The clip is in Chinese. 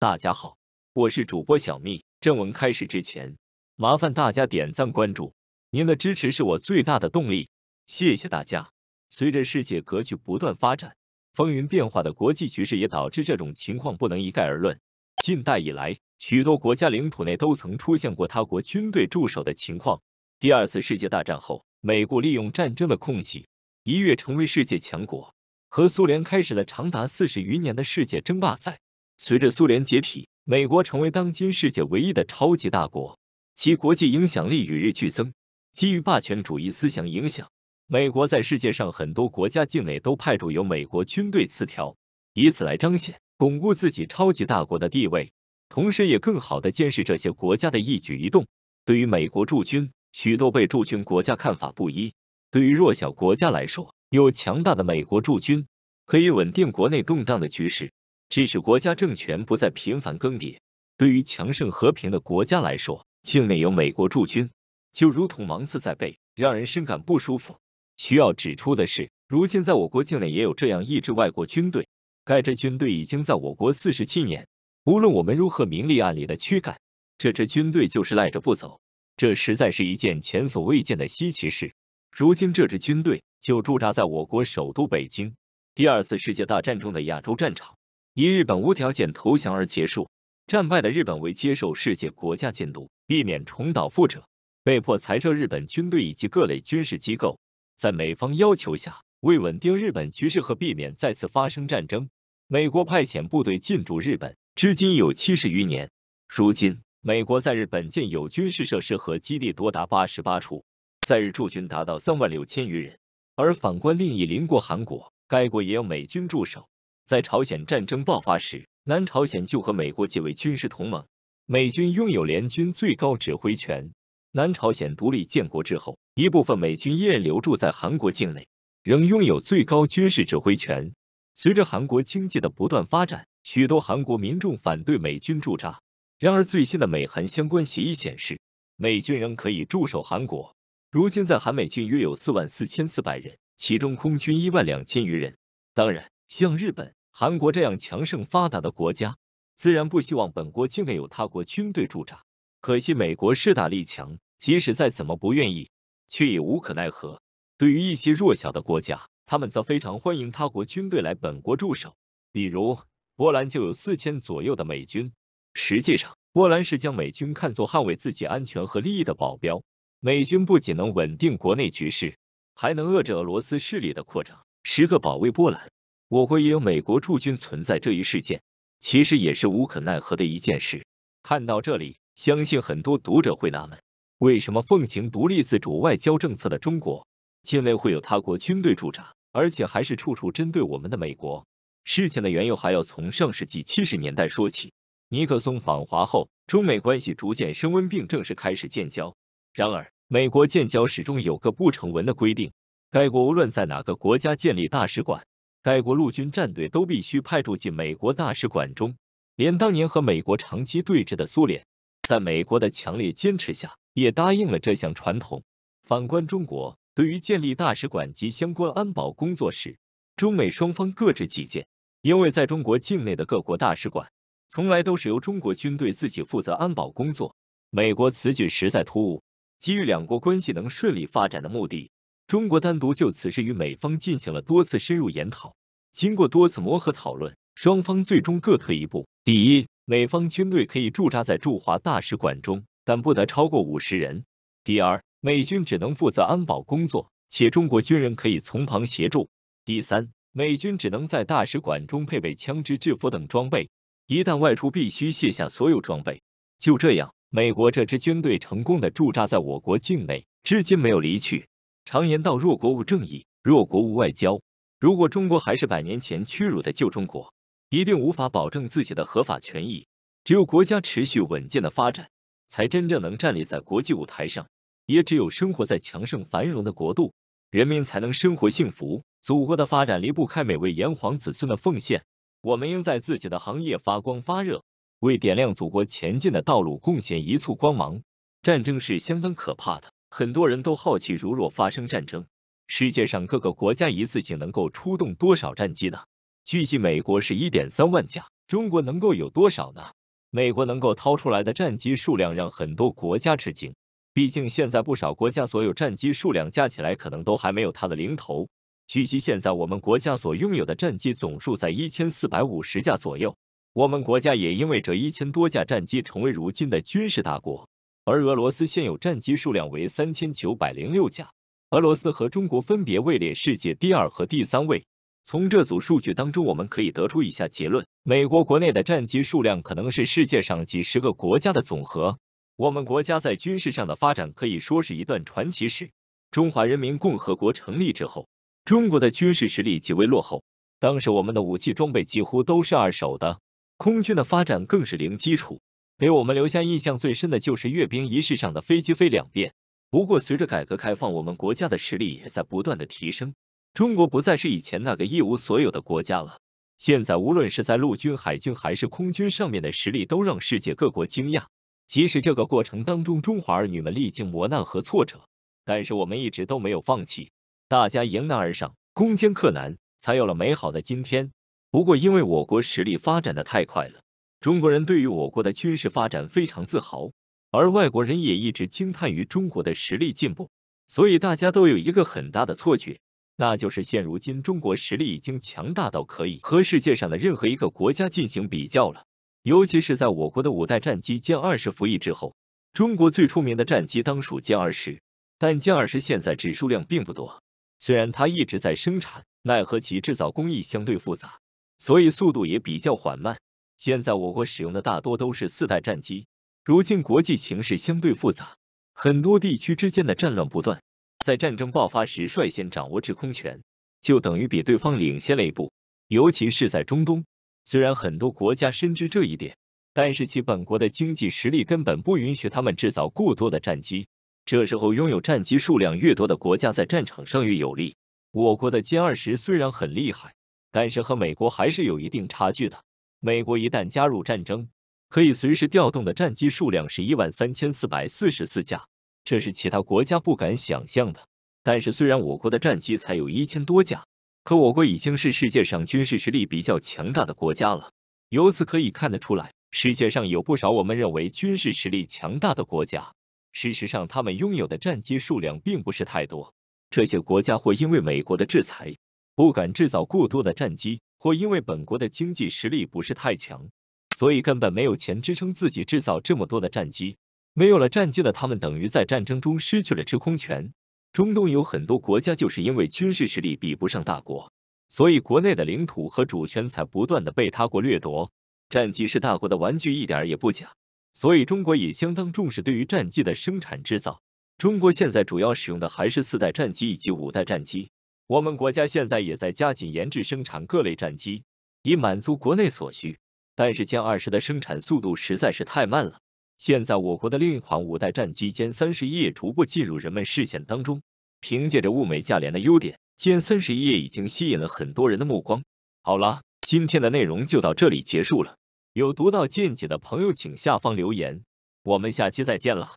大家好，我是主播小蜜。正文开始之前，麻烦大家点赞关注，您的支持是我最大的动力。谢谢大家。随着世界格局不断发展，风云变化的国际局势也导致这种情况不能一概而论。近代以来，许多国家领土内都曾出现过他国军队驻守的情况。第二次世界大战后，美国利用战争的空隙，一跃成为世界强国，和苏联开始了长达四十余年的世界争霸赛。随着苏联解体，美国成为当今世界唯一的超级大国，其国际影响力与日俱增。基于霸权主义思想影响，美国在世界上很多国家境内都派驻有美国军队，次条以此来彰显、巩固自己超级大国的地位，同时也更好的监视这些国家的一举一动。对于美国驻军，许多被驻军国家看法不一。对于弱小国家来说，有强大的美国驻军可以稳定国内动荡的局势。致使国家政权不再频繁更迭。对于强盛和平的国家来说，境内有美国驻军，就如同芒刺在背，让人深感不舒服。需要指出的是，如今在我国境内也有这样一支外国军队，该支军队已经在我国四十七年。无论我们如何明里暗里的驱赶，这支军队就是赖着不走，这实在是一件前所未见的稀奇事。如今这支军队就驻扎在我国首都北京，第二次世界大战中的亚洲战场。以日本无条件投降而结束。战败的日本为接受世界国家监督，避免重蹈覆辙，被迫裁撤日本军队以及各类军事机构。在美方要求下，为稳定日本局势和避免再次发生战争，美国派遣部队进驻日本，至今有七十余年。如今，美国在日本建有军事设施和基地多达八十八处，在日驻军达到三万六千余人。而反观另一邻国韩国，该国也有美军驻守。在朝鲜战争爆发时，南朝鲜就和美国结为军事同盟，美军拥有联军最高指挥权。南朝鲜独立建国之后，一部分美军依然留驻在韩国境内，仍拥有最高军事指挥权。随着韩国经济的不断发展，许多韩国民众反对美军驻扎。然而，最新的美韩相关协议显示，美军仍可以驻守韩国。如今，在韩美军约有四万四千四百人，其中空军一万两千余人。当然，像日本。韩国这样强盛发达的国家，自然不希望本国境内有他国军队驻扎。可惜美国势大力强，即使再怎么不愿意，却也无可奈何。对于一些弱小的国家，他们则非常欢迎他国军队来本国驻守。比如波兰就有四千左右的美军。实际上，波兰是将美军看作捍卫自己安全和利益的保镖。美军不仅能稳定国内局势，还能遏制俄罗斯势力的扩张，时刻保卫波兰。我国也有美国驻军存在，这一事件其实也是无可奈何的一件事。看到这里，相信很多读者会纳闷：为什么奉行独立自主外交政策的中国境内会有他国军队驻扎，而且还是处处针对我们的美国？事情的缘由还要从上世纪七十年代说起。尼克松访华后，中美关系逐渐升温，并正式开始建交。然而，美国建交始终有个不成文的规定：该国无论在哪个国家建立大使馆。该国陆军战队都必须派驻进美国大使馆中，连当年和美国长期对峙的苏联，在美国的强烈坚持下，也答应了这项传统。反观中国，对于建立大使馆及相关安保工作时，中美双方各执己见，因为在中国境内的各国大使馆，从来都是由中国军队自己负责安保工作。美国此举实在突兀，基于两国关系能顺利发展的目的。中国单独就此事与美方进行了多次深入研讨，经过多次磨合讨论，双方最终各退一步：第一，美方军队可以驻扎在驻华大使馆中，但不得超过五十人；第二，美军只能负责安保工作，且中国军人可以从旁协助；第三，美军只能在大使馆中配备枪支、制服等装备，一旦外出必须卸下所有装备。就这样，美国这支军队成功的驻扎在我国境内，至今没有离去。常言道，弱国无正义，弱国无外交。如果中国还是百年前屈辱的旧中国，一定无法保证自己的合法权益。只有国家持续稳健的发展，才真正能站立在国际舞台上。也只有生活在强盛繁荣的国度，人民才能生活幸福。祖国的发展离不开每位炎黄子孙的奉献。我们应在自己的行业发光发热，为点亮祖国前进的道路贡献一簇光芒。战争是相当可怕的。很多人都好奇，如若发生战争，世界上各个国家一次性能够出动多少战机呢？据悉，美国是一点三万架，中国能够有多少呢？美国能够掏出来的战机数量让很多国家吃惊，毕竟现在不少国家所有战机数量加起来可能都还没有它的零头。据悉，现在我们国家所拥有的战机总数在一千四百五十架左右，我们国家也因为这一千多架战机成为如今的军事大国。而俄罗斯现有战机数量为三千九百零六架，俄罗斯和中国分别位列世界第二和第三位。从这组数据当中，我们可以得出以下结论：美国国内的战机数量可能是世界上几十个国家的总和。我们国家在军事上的发展可以说是一段传奇史。中华人民共和国成立之后，中国的军事实力极为落后，当时我们的武器装备几乎都是二手的，空军的发展更是零基础。给我们留下印象最深的就是阅兵仪式上的飞机飞两遍。不过，随着改革开放，我们国家的实力也在不断的提升。中国不再是以前那个一无所有的国家了。现在，无论是在陆军、海军还是空军上面的实力，都让世界各国惊讶。即使这个过程当中，中华儿女们历经磨难和挫折，但是我们一直都没有放弃。大家迎难而上，攻坚克难，才有了美好的今天。不过，因为我国实力发展的太快了。中国人对于我国的军事发展非常自豪，而外国人也一直惊叹于中国的实力进步。所以大家都有一个很大的错觉，那就是现如今中国实力已经强大到可以和世界上的任何一个国家进行比较了。尤其是在我国的五代战机歼二十服役之后，中国最出名的战机当属歼二十。但歼二十现在只数量并不多，虽然它一直在生产，奈何其制造工艺相对复杂，所以速度也比较缓慢。现在我国使用的大多都是四代战机。如今国际形势相对复杂，很多地区之间的战乱不断。在战争爆发时，率先掌握制空权，就等于比对方领先了一步。尤其是在中东，虽然很多国家深知这一点，但是其本国的经济实力根本不允许他们制造过多的战机。这时候，拥有战机数量越多的国家，在战场上越有利。我国的歼二十虽然很厉害，但是和美国还是有一定差距的。美国一旦加入战争，可以随时调动的战机数量是一万三千四百四十四架，这是其他国家不敢想象的。但是，虽然我国的战机才有一千多架，可我国已经是世界上军事实力比较强大的国家了。由此可以看得出来，世界上有不少我们认为军事实力强大的国家，事实上他们拥有的战机数量并不是太多。这些国家会因为美国的制裁，不敢制造过多的战机。或因为本国的经济实力不是太强，所以根本没有钱支撑自己制造这么多的战机。没有了战机的他们，等于在战争中失去了制空权。中东有很多国家就是因为军事实力比不上大国，所以国内的领土和主权才不断的被他国掠夺。战机是大国的玩具，一点也不假。所以中国也相当重视对于战机的生产制造。中国现在主要使用的还是四代战机以及五代战机。我们国家现在也在加紧研制生产各类战机，以满足国内所需。但是歼二十的生产速度实在是太慢了。现在我国的另一款五代战机歼三十也逐步进入人们视线当中。凭借着物美价廉的优点，歼三十也已经吸引了很多人的目光。好了，今天的内容就到这里结束了。有独到见解的朋友，请下方留言。我们下期再见了。